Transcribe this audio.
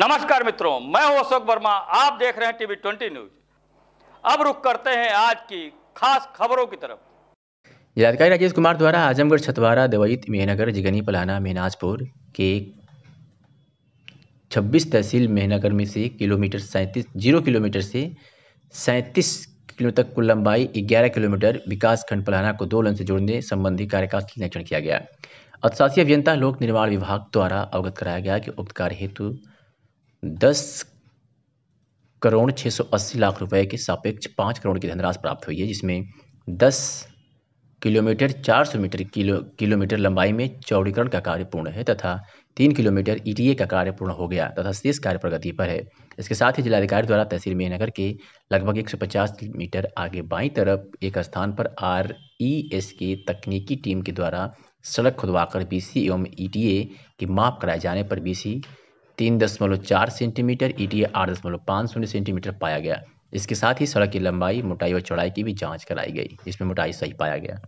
नमस्कार मित्रों मैं हूं अशोक वर्मा आप देख रहे हैं टीवी ट्वेंटी न्यूज अब रुक करते हैं आज की खास खबरों की तरफ जिलाधिकारी राजेश कुमार द्वारा आजमगढ़ छतवारा देवैत मेहनगर जिगनी पलाना मेनाजपुर के 26 तहसील मेहनगर में से किलोमीटर सैंतीस जीरो किलोमीटर से सैंतीस किलोमीटर तक कुल लंबाई 11 किलोमीटर विकास खंड पलाना को दो लन से जोड़ने संबंधी कार्य का निरीक्षण किया गया अर्थशासी अभियंता लोक निर्माण विभाग द्वारा अवगत कराया गया कि उक्त कार्य हेतु दस करोड़ छः सौ अस्सी लाख रुपए के सापेक्ष पाँच करोड़ की धनराशि प्राप्त हुई है जिसमें दस किलोमीटर चार सौ मीटर किलो किलोमीटर लंबाई में चौड़ीकरण का कार्य पूर्ण है तथा तीन किलोमीटर ई का कार्य पूर्ण हो गया तथा शेष कार्य प्रगति पर है इसके साथ ही जिलाधिकारी द्वारा तहसील मेहनगर के लगभग एक मीटर आगे बाई तरफ एक स्थान पर आर ई एस के तकनीकी टीम के द्वारा सड़क खुदवाकर सी एवं ए की माप कराए जाने पर सी तीन दशमलव चार सेंटीमीटर ईटीए आठ दशमलव पाँच शून्य सेंटीमीटर पाया गया इसके साथ ही सड़क की लंबाई मोटाई और चौड़ाई की भी जांच कराई गई इसमें मोटाई सही पाया गया